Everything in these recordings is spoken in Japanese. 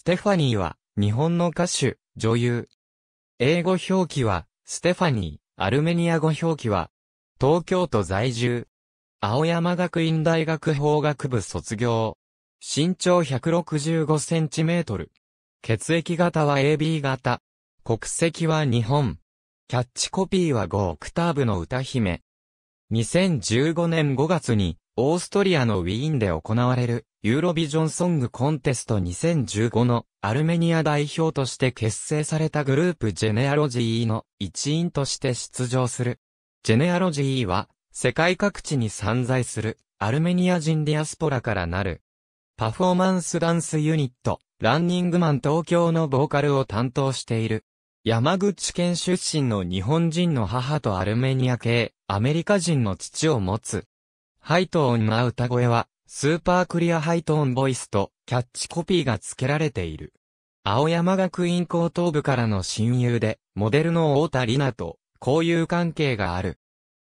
ステファニーは、日本の歌手、女優。英語表記は、ステファニー、アルメニア語表記は、東京都在住。青山学院大学法学部卒業。身長165センチメートル。血液型は AB 型。国籍は日本。キャッチコピーは5オクターブの歌姫。2015年5月に、オーストリアのウィーンで行われる、ユーロビジョンソングコンテスト2015のアルメニア代表として結成されたグループジェネアロジーの一員として出場する。ジェネアロジーは世界各地に散在するアルメニア人ディアスポラからなるパフォーマンスダンスユニットランニングマン東京のボーカルを担当している。山口県出身の日本人の母とアルメニア系アメリカ人の父を持つ。ハイトーンな歌声はスーパークリアハイトーンボイスとキャッチコピーが付けられている。青山学院高等部からの親友で、モデルの太田里奈と交友関係がある。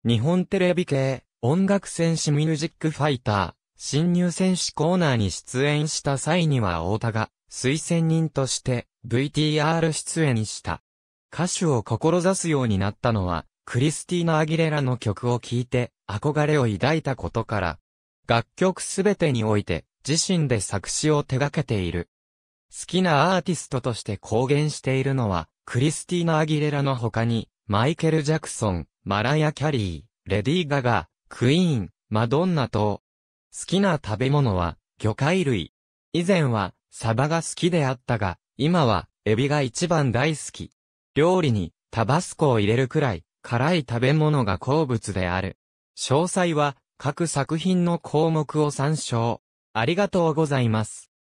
日本テレビ系、音楽戦士ミュージックファイター、新入戦士コーナーに出演した際には太田が推薦人として VTR 出演した。歌手を志すようになったのは、クリスティーナ・アギレラの曲を聴いて憧れを抱いたことから楽曲すべてにおいて自身で作詞を手掛けている。好きなアーティストとして公言しているのは、クリスティーナ・アギレラの他に、マイケル・ジャクソン、マラヤ・キャリー、レディー・ガガ、クイーン、マドンナ等。好きな食べ物は、魚介類。以前は、サバが好きであったが、今は、エビが一番大好き。料理に、タバスコを入れるくらい、辛い食べ物が好物である。詳細は、各作品の項目を参照。ありがとうございます。